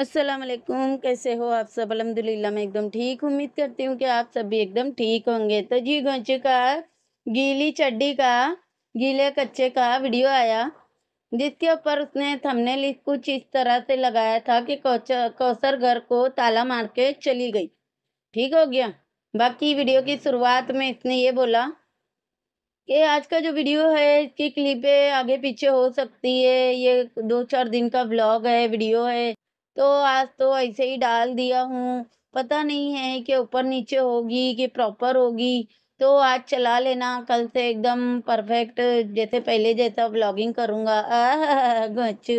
असलकुम कैसे हो आप सब अलहमदिल्ला मैं एकदम ठीक उम्मीद करती हूँ कि आप सब भी एकदम ठीक होंगे तो जी गंच का गीली चड्डी का गीले कच्चे का वीडियो आया जिसके ऊपर उसने लिख कुछ इस तरह से लगाया था कि कौसर घर को ताला मार के चली गई ठीक हो गया बाकी वीडियो की शुरुआत में इसने ये बोला कि आज का जो वीडियो है इसकी क्लिपें आगे पीछे हो सकती है ये दो चार दिन का ब्लॉग है वीडियो है तो आज तो ऐसे ही डाल दिया हूँ पता नहीं है कि ऊपर नीचे होगी कि प्रॉपर होगी तो आज चला लेना कल से एकदम परफेक्ट जैसे पहले जैसा ब्लॉगिंग करूँगा गच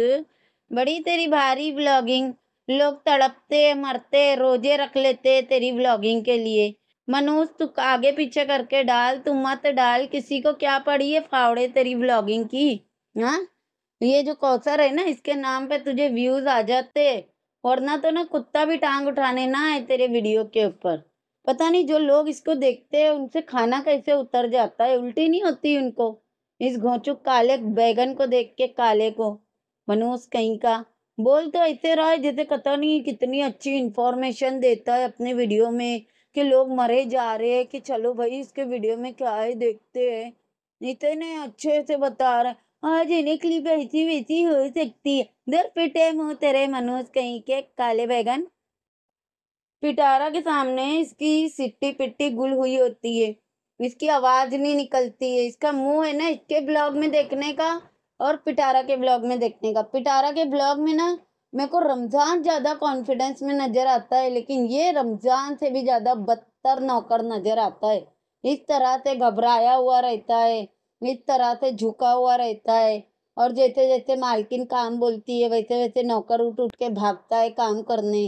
बड़ी तेरी भारी ब्लॉगिंग लोग तड़पते मरते रोजे रख लेते तेरी ब्लॉगिंग के लिए मनोज तू आगे पीछे करके डाल तू मत डाल किसी को क्या पड़ी है फावड़े तेरी ब्लॉगिंग की हाँ ये जो कौसर है ना इसके नाम पे तुझे व्यूज आ जाते और ना तो ना कुत्ता भी टांग उठाने ना आए तेरे वीडियो के ऊपर पता नहीं जो लोग इसको देखते हैं उनसे खाना कैसे उतर जाता है उल्टी नहीं होती उनको इस घोंचुक काले बैगन को देख के काले को मनोज कहीं का बोल तो ऐसे रहा है जैसे पता नहीं कितनी अच्छी इन्फॉर्मेशन देता है अपने वीडियो में कि लोग मरे जा रहे हैं कि चलो भाई इसके वीडियो में क्या है देखते हैं इतने अच्छे से बता रहा है आज क्लिप ऐसी वैसी हो सकती है दर पिटे मुँह तेरे मनोज कहीं के काले बैगन पिटारा के सामने इसकी सिट्टी पिट्टी गुल हुई होती है इसकी आवाज़ नहीं निकलती है इसका मुंह है ना इसके ब्लॉग में देखने का और पिटारा के ब्लॉग में देखने का पिटारा के ब्लॉग में ना मेरे को रमज़ान ज़्यादा कॉन्फिडेंस में नज़र आता है लेकिन ये रमज़ान से भी ज़्यादा बदतर नौकर नज़र आता है इस तरह से घबराया हुआ रहता है इस तरह से झुका हुआ रहता है और जैसे जैसे मालकिन काम बोलती है वैसे वैसे नौकर उठ उठ के भागता है काम करने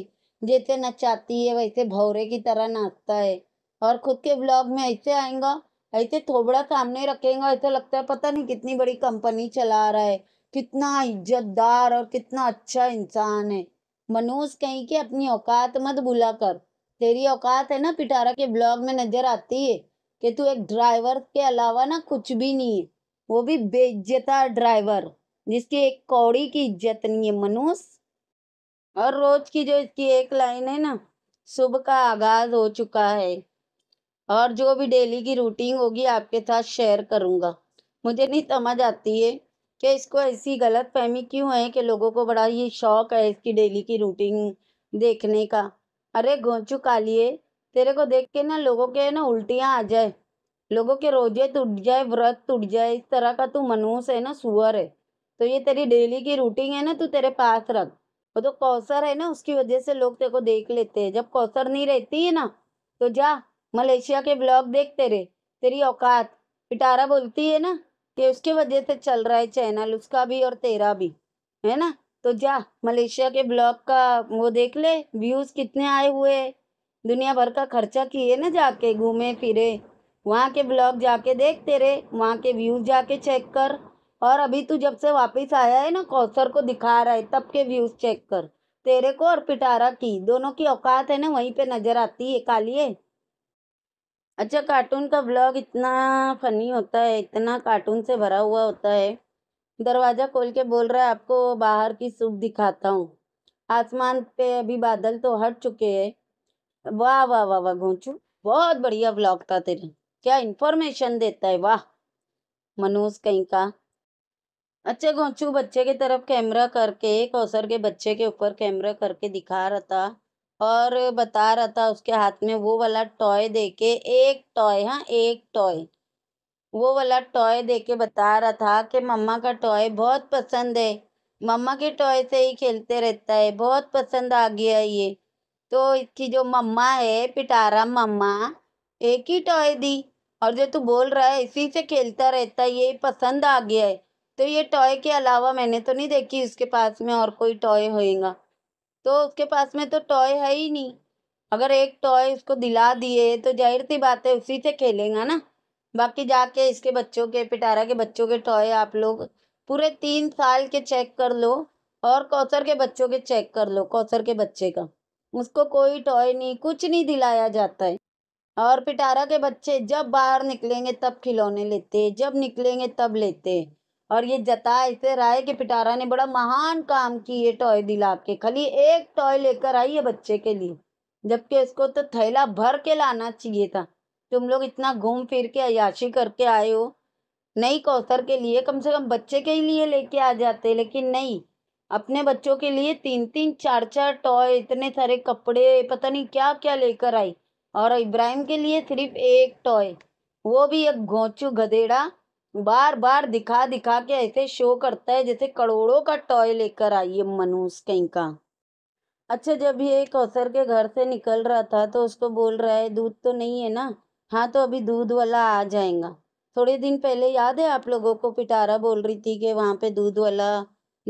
जैसे नचाती है वैसे भौरे की तरह नाचता है और खुद के ब्लॉग में ऐसे आएगा ऐसे थोबड़ा सामने रखेगा ऐसा लगता है पता नहीं कितनी बड़ी कंपनी चला रहा है कितना इज्जतदार और कितना अच्छा इंसान है मनोज कहीं के अपनी औकात मत बुला कर तेरी औकात है ना पिटारा के ब्लॉग में नजर आती है कि तू एक ड्राइवर के अलावा ना कुछ भी नहीं है वो भी बेइज्जता ड्राइवर जिसकी एक कौड़ी की इज्जत नहीं है मनुष और रोज की जो इसकी एक लाइन है ना सुबह का आगाज हो चुका है और जो भी डेली की रूटीन होगी आपके साथ शेयर करूँगा मुझे नहीं समझ आती है कि इसको ऐसी गलत फहमी क्यों है कि लोगों को बड़ा ही शौक है इसकी डेली की रूटीन देखने का अरे का कालिए तेरे को देख के ना लोगों के ना उल्टियाँ आ जाए लोगों के रोजे टूट जाए व्रत टूट जाए इस तरह का तू मनुष है ना सुअर है तो ये तेरी डेली की रूटीन है ना तू तेरे पास रख वो तो कौसर है ना उसकी वजह से लोग तेरे को देख लेते हैं जब कौसर नहीं रहती है ना तो जा मलेशिया के ब्लॉग देख तेरे तेरी औकात पिटारा बोलती है ना कि उसके वजह से चल रहा है चैनल उसका भी और तेरा भी है ना तो जा मलेशिया के ब्लॉग का वो देख ले व्यूज़ कितने आए हुए हैं दुनिया भर का खर्चा किए ना जाके घूमे फिरे वहाँ के ब्लॉग जाके देखते रहे वहाँ के व्यूज़ जाके चेक कर और अभी तू जब से वापस आया है ना कौसर को दिखा रहा है तब के व्यूज़ चेक कर तेरे को और पिटारा की दोनों की औकात है ना वहीं पे नज़र आती है कालिए अच्छा कार्टून का ब्लॉग इतना फनी होता है इतना कार्टून से भरा हुआ होता है दरवाज़ा खोल के बोल रहा है आपको बाहर की सुख दिखाता हूँ आसमान पे अभी बादल तो हट चुके हैं वाह वाह वाह वाह घोंचू बहुत बढ़िया ब्लॉग था तेरे क्या इन्फॉर्मेशन देता है वाह मनोज कहीं का अच्छा घोंचू बच्चे की तरफ कैमरा करके कौसर के बच्चे के ऊपर कैमरा करके दिखा रहा था और बता रहा था उसके हाथ में वो वाला टॉय दे के एक टॉय हाँ एक टॉय वो वाला टॉय दे के बता रहा था कि मम्मा का टॉय बहुत पसंद है मम्मा के टॉय से ही खेलते रहता है बहुत पसंद आ गया ये तो इसकी जो मम्मा है पिटारा मम्मा एक ही टॉय दी और जो तू बोल रहा है इसी से खेलता रहता है ये पसंद आ गया है तो ये टॉय के अलावा मैंने तो नहीं देखी उसके पास में और कोई टॉय होएगा तो उसके पास में तो टॉय है ही नहीं अगर एक टॉय उसको दिला दिए तो जाहिर सी बात है उसी से खेलेगा ना बाकी जाके इसके बच्चों के पिटारा के बच्चों के टॉय आप लोग पूरे तीन साल के चेक कर लो और कौसर के बच्चों के चेक कर लो कौसर के बच्चे का उसको कोई टॉय नहीं कुछ नहीं दिलाया जाता है और पिटारा के बच्चे जब बाहर निकलेंगे तब खिलौने लेते जब निकलेंगे तब लेते और ये जता ऐसे रहा है कि पिटारा ने बड़ा महान काम किए टॉय दिला के खाली एक टॉय लेकर आई है बच्चे के लिए जबकि इसको तो थैला भर के लाना चाहिए था तुम लोग इतना घूम फिर के अयाशी करके आए हो नहीं कौसर के लिए कम से कम बच्चे के ही लिए लेके आ जाते लेकिन नहीं अपने बच्चों के लिए तीन तीन चार चार टॉय इतने सारे कपड़े पता नहीं क्या क्या लेकर आई और इब्राहिम के लिए सिर्फ एक टॉय वो भी एक घोचू गधेड़ा बार बार दिखा दिखा के ऐसे शो करता है जैसे करोड़ों का टॉय लेकर आई है मनुष कहीं का अच्छा जब ये एक अवसर के घर से निकल रहा था तो उसको बोल रहा है दूध तो नहीं है ना हाँ तो अभी दूध वाला आ जाएगा थोड़े दिन पहले याद है आप लोगों को पिटारा बोल रही थी कि वहाँ पे दूध वाला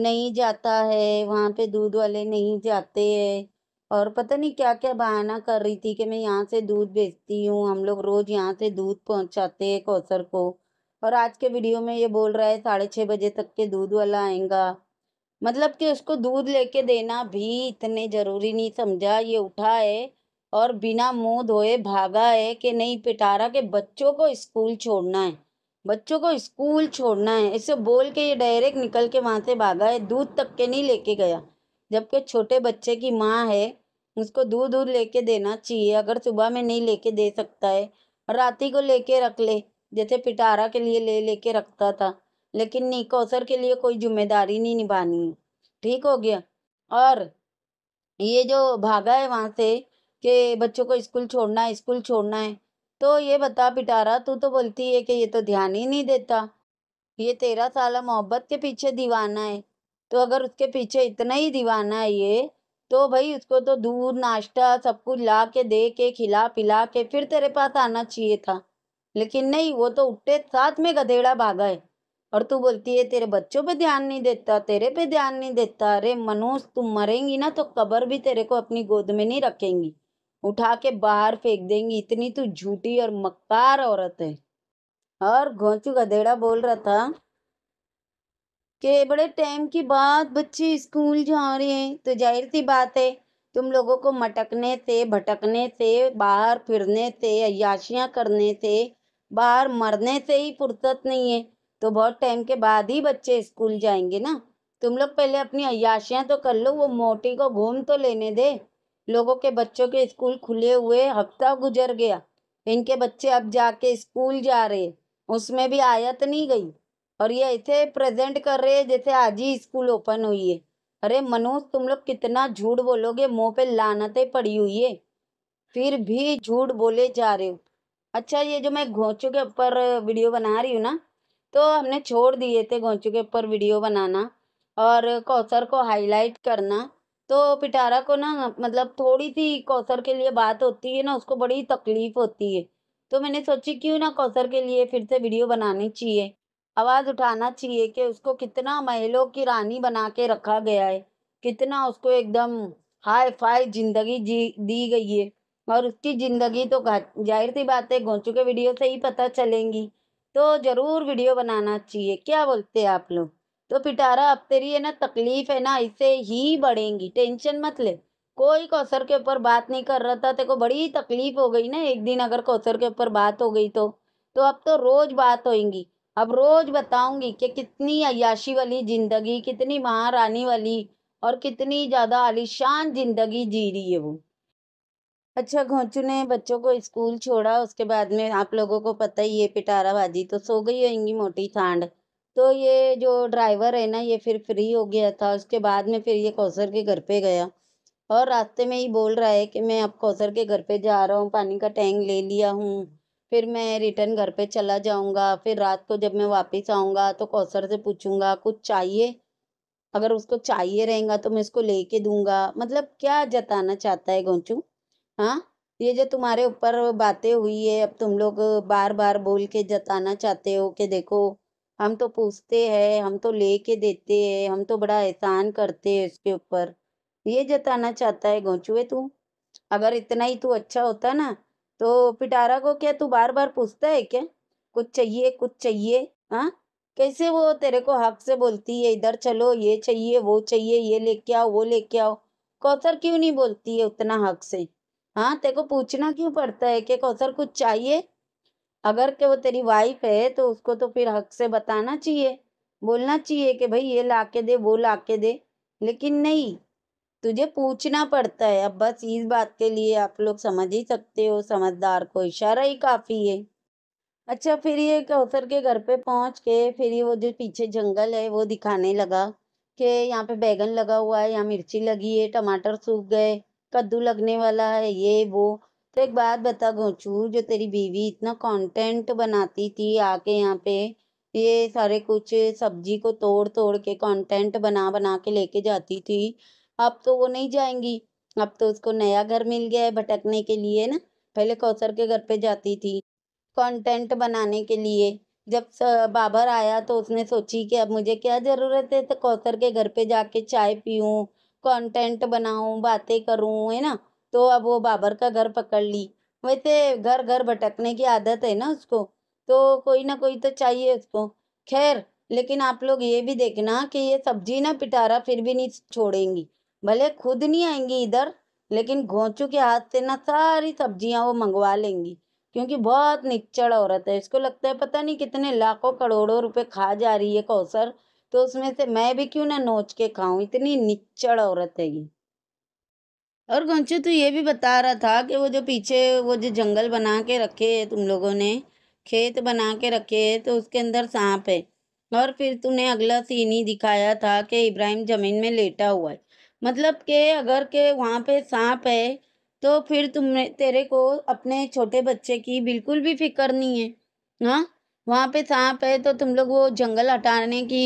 नहीं जाता है वहाँ पे दूध वाले नहीं जाते हैं और पता नहीं क्या क्या बहाना कर रही थी कि मैं यहाँ से दूध बेचती हूँ हम लोग रोज़ यहाँ से दूध पहुँचाते हैं कौसर को और आज के वीडियो में ये बोल रहा है साढ़े छः बजे तक के दूध वाला आएगा मतलब कि उसको दूध लेके देना भी इतने ज़रूरी नहीं समझा ये उठा है और बिना मुंह धोए भागा है कि नहीं पिटारा के बच्चों को स्कूल छोड़ना है बच्चों को स्कूल छोड़ना है ऐसे बोल के ये डायरेक्ट निकल के वहाँ से भागा है दूध तक के नहीं लेके गया जबकि छोटे बच्चे की माँ है उसको दूध दूध लेके देना चाहिए अगर सुबह में नहीं लेके दे सकता है रात को लेके रख ले जैसे पिटारा के लिए ले लेके रखता था लेकिन नहीं कौसर के लिए कोई जिम्मेदारी नहीं निभानी है ठीक हो गया और ये जो भागा है वहाँ से कि बच्चों को स्कूल छोड़ना है स्कूल छोड़ना है तो ये बता पिटारा तू तो बोलती है कि ये तो ध्यान ही नहीं देता ये तेरह साल मोहब्बत के पीछे दीवाना है तो अगर उसके पीछे इतना ही दीवाना है ये तो भाई उसको तो दूध नाश्ता सब कुछ ला के दे के खिला पिला के फिर तेरे पास आना चाहिए था लेकिन नहीं वो तो उठते साथ में गधेड़ा भागा है और तू बोलती है तेरे बच्चों पे ध्यान नहीं देता तेरे पे ध्यान नहीं देता अरे मनोज तुम मरेंगी ना तो कबर भी तेरे को अपनी गोद में नहीं रखेंगी उठा के बाहर फेंक देंगी इतनी तो झूठी और मक्कार औरत है और घोंचू गधेड़ा बोल रहा था कि बड़े टाइम की बात बच्चे स्कूल जा रहे हैं तो जाहिर सी बात है तुम लोगों को मटकने से भटकने से बाहर फिरने से अयाशियाँ करने से बाहर मरने से ही फुर्सत नहीं है तो बहुत टाइम के बाद ही बच्चे स्कूल जाएंगे ना तुम लोग पहले अपनी अयाशियाँ तो कर लो वो मोटी को घूम तो लेने दे लोगों के बच्चों के स्कूल खुले हुए हफ्ता गुजर गया इनके बच्चे अब जाके स्कूल जा रहे उसमें भी आयत नहीं गई और ये ऐसे प्रेजेंट कर रहे हैं जैसे आज ही स्कूल ओपन हुई है अरे मनोज तुम लोग कितना झूठ बोलोगे मुंह पे लानतें पड़ी हुई है फिर भी झूठ बोले जा रहे हो अच्छा ये जो मैं घोंचू के ऊपर वीडियो बना रही हूँ ना तो हमने छोड़ दिए थे घोंचू के ऊपर वीडियो बनाना और कौसर को हाईलाइट करना तो पिटारा को ना मतलब थोड़ी सी कौसर के लिए बात होती है ना उसको बड़ी तकलीफ़ होती है तो मैंने सोची क्यों ना कौसर के लिए फिर से वीडियो बनानी चाहिए आवाज़ उठाना चाहिए कि उसको कितना महलों की रानी बना के रखा गया है कितना उसको एकदम हाई फाई ज़िंदगी जी दी गई है और उसकी ज़िंदगी तो जाहिर सी बात है गोचू के वीडियो से ही पता चलेंगी तो ज़रूर वीडियो बनाना चाहिए क्या बोलते हैं आप लोग तो पिटारा अब तेरी है ना तकलीफ है ना इसे ही बढ़ेंगी टेंशन मत ले कोई कौसर के ऊपर बात नहीं कर रहा था तेरे को बड़ी तकलीफ हो गई ना एक दिन अगर कौसर के ऊपर बात हो गई तो तो अब तो रोज बात होएंगी अब रोज बताऊंगी कि कितनी अयाशी वाली जिंदगी कितनी महारानी वाली और कितनी ज़्यादा आलिशान जिंदगी जी रही है वो अच्छा घोंचू ने बच्चों को स्कूल छोड़ा उसके बाद में आप लोगों को पता ही है पिटाराबाजी तो सो गई होगी मोटी सांड तो ये जो ड्राइवर है ना ये फिर फ्री हो गया था उसके बाद में फिर ये कौसर के घर पे गया और रास्ते में ही बोल रहा है कि मैं अब कौसर के घर पे जा रहा हूँ पानी का टैंक ले लिया हूँ फिर मैं रिटर्न घर पे चला जाऊँगा फिर रात को जब मैं वापस आऊँगा तो कौसर से पूछूँगा कुछ चाहिए अगर उसको चाहिए रहेगा तो मैं उसको कर दूँगा मतलब क्या जताना चाहता है गोंचू हाँ ये जो तुम्हारे ऊपर बातें हुई है अब तुम लोग बार बार बोल के जताना चाहते हो कि देखो हम तो पूछते हैं हम तो ले के देते हैं हम तो बड़ा एहसान करते हैं उसके ऊपर ये जताना चाहता है गोचुए तू अगर इतना ही तू अच्छा होता ना तो पिटारा को क्या तू बार बार पूछता है क्या कुछ चाहिए कुछ चाहिए हाँ कैसे वो तेरे को हक से बोलती है इधर चलो ये चाहिए वो चाहिए ये लेके आओ वो लेके आओ कौसर क्यों नहीं बोलती है उतना हक से हाँ तेरे को पूछना क्यों पड़ता है कि कौसर कुछ चाहिए अगर के वो तेरी वाइफ है तो उसको तो फिर हक से बताना चाहिए बोलना चाहिए कि भाई ये ला के दे वो ला के दे लेकिन नहीं तुझे पूछना पड़ता है अब बस इस बात के लिए आप लोग समझ ही सकते हो समझदार को इशारा ही काफ़ी है अच्छा फिर ये कौसर के घर पे पहुंच के फिर ये वो जो पीछे जंगल है वो दिखाने लगा कि यहाँ पे बैगन लगा हुआ है यहाँ मिर्ची लगी है टमाटर सूख गए कद्दू लगने वाला है ये वो तो एक बात बता गोचू जो तेरी बीवी इतना कंटेंट बनाती थी आके यहाँ पे ये सारे कुछ सब्जी को तोड़ तोड़ के कंटेंट बना बना के लेके जाती थी अब तो वो नहीं जाएंगी अब तो उसको नया घर मिल गया है भटकने के लिए ना पहले कौसर के घर पे जाती थी कंटेंट बनाने के लिए जब बाबर आया तो उसने सोची कि अब मुझे क्या ज़रूरत है तो कौसर के घर पे जाके चाय पीऊँ कंटेंट बनाऊँ बातें करूँ है ना तो अब वो बाबर का घर पकड़ ली वैसे तो घर घर भटकने की आदत है ना उसको तो कोई ना कोई तो चाहिए उसको खैर लेकिन आप लोग ये भी देखना कि ये सब्जी ना पिटारा फिर भी नहीं छोड़ेंगी भले खुद नहीं आएंगी इधर लेकिन घोंचू के हाथ से ना सारी सब्जियां वो मंगवा लेंगी क्योंकि बहुत निचड़ औरत है इसको लगता है पता नहीं कितने लाखों करोड़ों रुपए खा जा रही है कौसर तो उसमें से मैं भी क्यों ना नोच के खाऊं इतनी निचड़ औरत है ये और घुंचू तो ये भी बता रहा था कि वो जो पीछे वो जो जंगल बना के रखे है तुम लोगों ने खेत बना के रखे है तो उसके अंदर सांप है और फिर तूने अगला सीन ही दिखाया था कि इब्राहिम ज़मीन में लेटा हुआ है मतलब कि अगर के वहाँ पे सांप है तो फिर तुमने तेरे को अपने छोटे बच्चे की बिल्कुल भी फिक्र नहीं है हाँ वहाँ पे सांप है तो तुम लोग वो जंगल हटाने की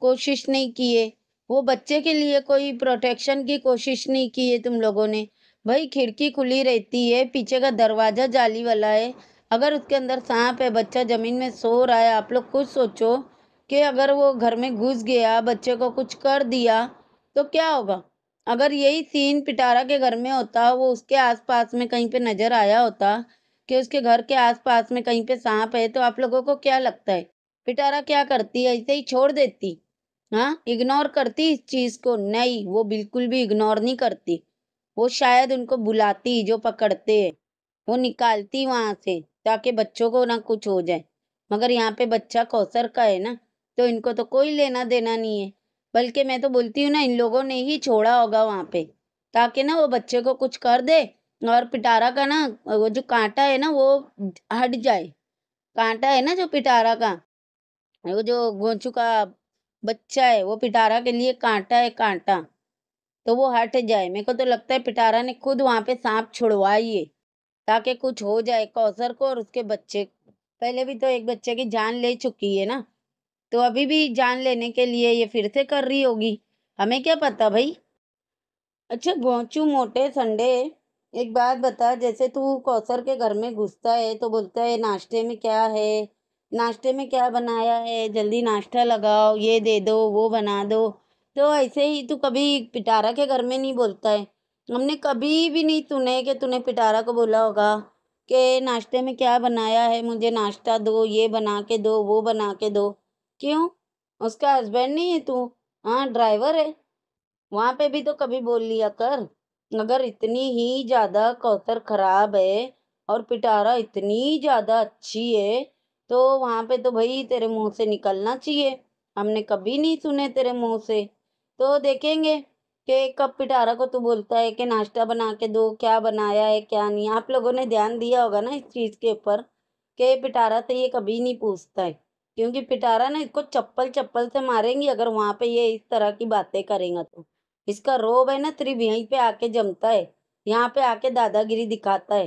कोशिश नहीं किए वो बच्चे के लिए कोई प्रोटेक्शन की कोशिश नहीं की है तुम लोगों ने भाई खिड़की खुली रहती है पीछे का दरवाज़ा जाली वाला है अगर उसके अंदर सांप है बच्चा ज़मीन में सो रहा है आप लोग खुद सोचो कि अगर वो घर में घुस गया बच्चे को कुछ कर दिया तो क्या होगा अगर यही सीन पिटारा के घर में होता वो उसके आसपास में कहीं पे नज़र आया होता कि उसके घर के आसपास में कहीं पे सांप है तो आप लोगों को क्या लगता है पिटारा क्या करती है ऐसे ही छोड़ देती हाँ इग्नोर करती इस चीज़ को नहीं वो बिल्कुल भी इग्नोर नहीं करती वो शायद उनको बुलाती जो पकड़ते वो निकालती वहां से ताकि बच्चों को ना कुछ हो जाए मगर यहाँ पे बच्चा कौसर का है ना तो इनको तो कोई लेना देना नहीं है बल्कि मैं तो बोलती हूँ ना इन लोगों ने ही छोड़ा होगा वहाँ पे ताकि ना वो बच्चे को कुछ कर दे और पिटारा का ना वो जो कांटा है ना वो हट जाए कांटा है ना जो पिटारा का वो जो गोंचू का बच्चा है वो पिटारा के लिए कांटा है कांटा तो वो हट जाए मेरे को तो लगता है पिटारा ने खुद वहाँ पे सांप छुड़वाइए ताकि कुछ हो जाए कौसर को और उसके बच्चे पहले भी तो एक बच्चे की जान ले चुकी है ना तो अभी भी जान लेने के लिए ये फिर से कर रही होगी हमें क्या पता भाई अच्छा गोचू मोटे संडे एक बात बता जैसे तू कौसर के घर में घुसता है तो बोलता है नाश्ते में क्या है नाश्ते में क्या बनाया है जल्दी नाश्ता लगाओ ये दे दो वो बना दो तो ऐसे ही तू कभी पिटारा के घर में नहीं बोलता है हमने कभी भी नहीं सुने कि तूने पिटारा को बोला होगा कि नाश्ते में क्या बनाया है मुझे नाश्ता दो ये बना के दो वो बना के दो क्यों उसका हस्बैंड नहीं है तू हाँ ड्राइवर है वहाँ पे भी तो कभी बोल लिया कर अगर इतनी ही ज़्यादा कौतर ख़राब है और पिटारा इतनी ज़्यादा अच्छी है तो वहाँ पे तो भाई तेरे मुंह से निकलना चाहिए हमने कभी नहीं सुने तेरे मुंह से तो देखेंगे कि कब पिटारा को तू बोलता है कि नाश्ता बना के दो क्या बनाया है क्या नहीं आप लोगों ने ध्यान दिया होगा ना इस चीज़ के ऊपर कि पिटारा से तो ये कभी नहीं पूछता है क्योंकि पिटारा ना इसको चप्पल चप्पल से मारेंगी अगर वहाँ पे ये इस तरह की बातें करेंगे तो इसका रोब है ना सिर्फ यहीं पे आके जमता है यहाँ पे आके दादागिरी दिखाता है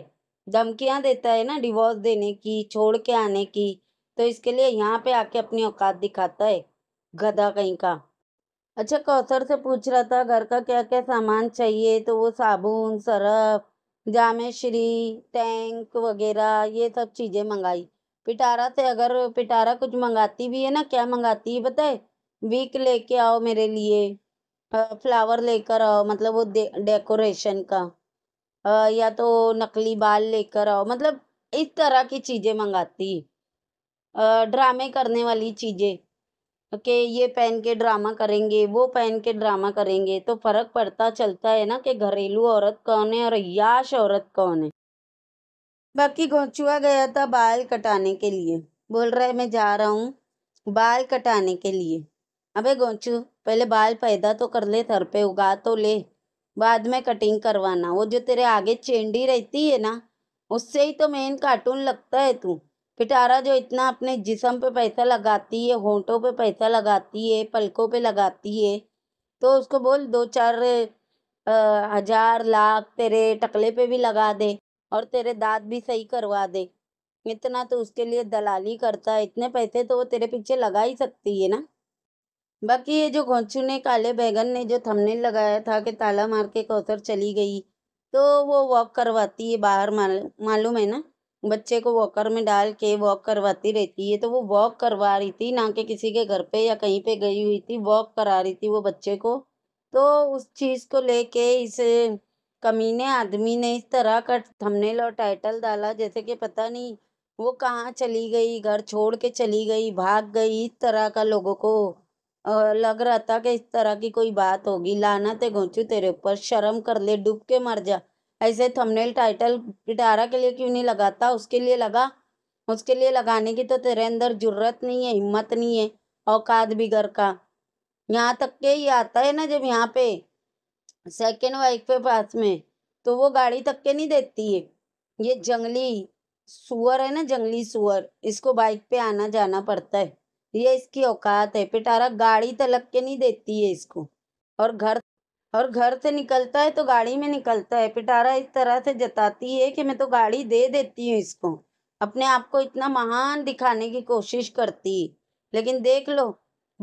धमकियाँ देता है ना डिवोर्स देने की छोड़ के आने की तो इसके लिए यहाँ पे आके अपनी औकात दिखाता है गधा कहीं का अच्छा कौसर से पूछ रहा था घर का क्या क्या सामान चाहिए तो वो साबुन सरफ जामेश्री टैंक वगैरह ये सब चीज़ें मंगाई पिटारा से अगर पिटारा कुछ मंगाती भी है ना क्या मंगाती है बताए वीक लेके आओ मेरे लिए फ्लावर लेकर आओ मतलब वो डेकोरेशन का या तो नकली बाल लेकर आओ मतलब इस तरह की चीज़ें मंगाती ड्रामे करने वाली चीज़ें कि ये पहन के ड्रामा करेंगे वो पहन के ड्रामा करेंगे तो फ़र्क पड़ता चलता है ना कि घरेलू औरत कौन है और याश औरत कौन है बाकी गोचुआ गया था बाल कटाने के लिए बोल रहा है मैं जा रहा हूँ बाल कटाने के लिए अबे गोचू पहले बाल पैदा तो कर ले थर पे उगा तो ले बाद में कटिंग करवाना वो जो तेरे आगे चेंडी रहती है ना उससे ही तो मेन कार्टून लगता है तू पिटारा जो इतना अपने जिसम पे पैसा लगाती है होंठों पे पैसा लगाती है पलकों पे लगाती है तो उसको बोल दो चार हजार लाख तेरे टकले पे भी लगा दे और तेरे दांत भी सही करवा दे इतना तो उसके लिए दलाली करता है इतने पैसे तो वो तेरे पीछे लगा ही सकती है ना बाकी ये जो घोंचू ने काले बैगन ने जो थमने लगाया था कि ताला मार के कौसर चली गई तो वो वॉक करवाती है बाहर मालूम है ना बच्चे को वॉकर में डाल के वॉक करवाती रहती है तो वो वॉक करवा रही थी ना कि किसी के घर पे या कहीं पे गई हुई थी वॉक करा रही थी वो बच्चे को तो उस चीज़ को लेके इस कमीने आदमी ने इस तरह का थंबनेल और टाइटल डाला जैसे कि पता नहीं वो कहाँ चली गई घर छोड़ के चली गई भाग गई इस तरह का लोगों को लग रहा था कि इस तरह की कोई बात होगी लाना ते घोचू तेरे ऊपर शर्म कर ले डूब के मर जा ऐसे थंबनेल टाइटल पिटारा के लिए क्यों नहीं लगाता उसके लिए लगा उसके लिए लगाने की तो तेरे अंदर जरूरत नहीं है हिम्मत नहीं है औकात भी घर का यहाँ तक के ही आता है ना जब यहाँ पे सेकेंड वाइफ पे पास में तो वो गाड़ी तक के नहीं देती है ये जंगली सुअर है ना जंगली सुअर इसको बाइक पे आना जाना पड़ता है ये इसकी औकात है पिटारा गाड़ी तलक के नहीं देती है इसको और घर और घर से निकलता है तो गाड़ी में निकलता है पिटारा इस तरह से जताती है कि मैं तो गाड़ी दे देती हूँ इसको अपने आप को इतना महान दिखाने की कोशिश करती लेकिन देख लो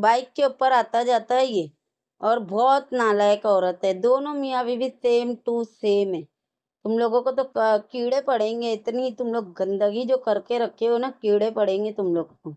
बाइक के ऊपर आता जाता है ये और बहुत नालायक औरत है दोनों मियाँ बीवी सेम टू सेम है तुम लोगों को तो कीड़े पड़ेंगे इतनी तुम लोग गंदगी जो करके रखे हो ना कीड़े पड़ेंगे तुम लोग को